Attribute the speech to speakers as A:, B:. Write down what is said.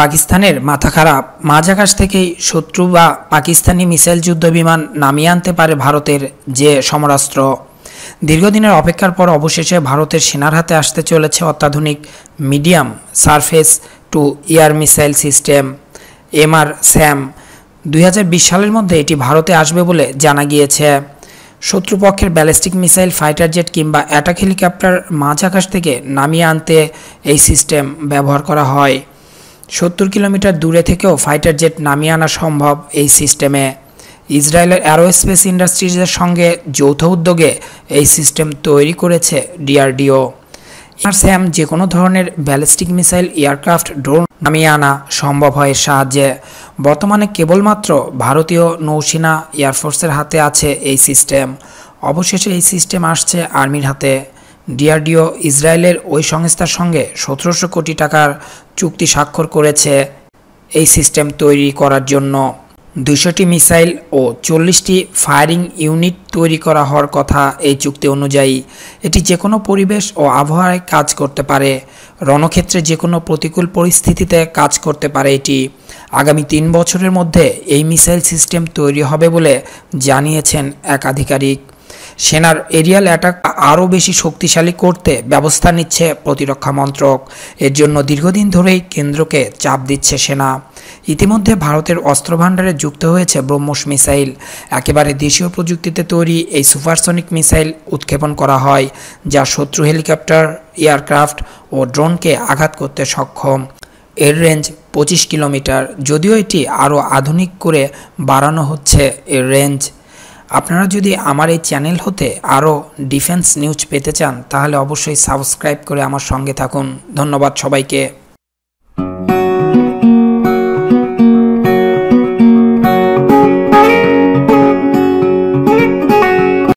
A: পাকিস্তানের মাথা খারাপ মাঝাকাশ থেকেই শত্রু বা পাকিস্তানি মিসাইল যুদ্ধবিমান নামিয়ে আনতে পারে ভারতের যে সমরাস্ত্র দীর্ঘদিনের অপেক্ষার পর অবশেষে ভারতের সেনার হাতে আসতে চলেছে অত্যাধুনিক medium surface to air missile system MR SAM দুই সালের মধ্যে এটি ভারতে আসবে বলে জানা গিয়েছে শত্রুপক্ষের ব্যালিস্টিক মিসাইল ফাইটার জেট কিংবা অ্যাটাক হেলিকপ্টার মাঝ আকাশ থেকে নামিয়ে আনতে এই সিস্টেম ব্যবহার করা হয় সত্তর কিলোমিটার দূরে থেকেও ফাইটার জেট নামিয়ে আনা সম্ভব এই সিস্টেমে ইসরায়েলের অ্যারোস্পেস ইন্ডাস্ট্রিজের সঙ্গে যৌথ উদ্যোগে এই সিস্টেম তৈরি করেছে ডিআরডিও আর স্যাম যে কোনো ধরনের ব্যালিস্টিক মিসাইল এয়ারক্রাফট ড্রোন নামিয়ে আনা সম্ভব হয় সাহায্যে বর্তমানে কেবলমাত্র ভারতীয় নৌসেনা এয়ারফোর্সের হাতে আছে এই সিস্টেম অবশেষে এই সিস্টেম আসছে আর্মির হাতে ডিআরডিও ইসরায়েলের ওই সংস্থার সঙ্গে সতেরোশো কোটি টাকার চুক্তি স্বাক্ষর করেছে এই সিস্টেম তৈরি করার জন্য দুশোটি মিসাইল ও চল্লিশটি ফায়ারিং ইউনিট তৈরি করা হওয়ার কথা এই চুক্তি অনুযায়ী এটি যে কোনো পরিবেশ ও আবহাওয়ায় কাজ করতে পারে রণক্ষেত্রে যে কোনো প্রতিকূল পরিস্থিতিতে কাজ করতে পারে এটি আগামী তিন বছরের মধ্যে এই মিসাইল সিস্টেম তৈরি হবে বলে জানিয়েছেন এক আধিকারিক সেনার এরিয়াল অ্যাটাক আরও বেশি শক্তিশালী করতে ব্যবস্থা নিচ্ছে প্রতিরক্ষা মন্ত্রক এর জন্য দীর্ঘদিন ধরেই কেন্দ্রকে চাপ দিচ্ছে সেনা ইতিমধ্যে ভারতের অস্ত্রভাণ্ডারে যুক্ত হয়েছে ব্রহ্মস মিসাইল একেবারে দেশীয় প্রযুক্তিতে তৈরি এই সুপারসনিক মিসাইল উৎক্ষেপণ করা হয় যা শত্রু হেলিকপ্টার এয়ারক্রাফট ও ড্রোনকে আঘাত করতে সক্ষম এর রেঞ্জ পঁচিশ কিলোমিটার যদিও এটি আরও আধুনিক করে বাড়ানো হচ্ছে এর রেঞ্জ আপনারা যদি আমার এই চ্যানেল হতে আরও ডিফেন্স নিউজ পেতে চান তাহলে অবশ্যই সাবস্ক্রাইব করে আমার সঙ্গে থাকুন ধন্যবাদ সবাইকে